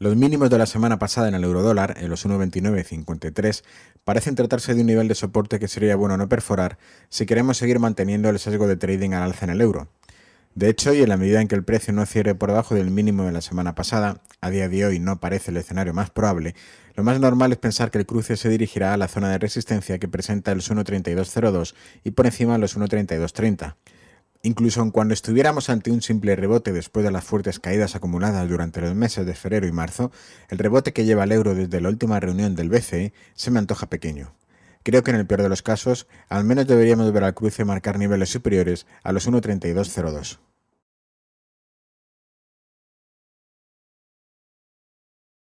Los mínimos de la semana pasada en el eurodólar, en los 1,2953, parecen tratarse de un nivel de soporte que sería bueno no perforar si queremos seguir manteniendo el sesgo de trading al alza en el euro. De hecho, y en la medida en que el precio no cierre por debajo del mínimo de la semana pasada, a día de hoy no parece el escenario más probable, lo más normal es pensar que el cruce se dirigirá a la zona de resistencia que presenta los 1.3202 y por encima los 1.3230. Incluso cuando estuviéramos ante un simple rebote después de las fuertes caídas acumuladas durante los meses de febrero y marzo, el rebote que lleva el euro desde la última reunión del BCE se me antoja pequeño. Creo que en el peor de los casos, al menos deberíamos ver al cruce marcar niveles superiores a los 1.3202.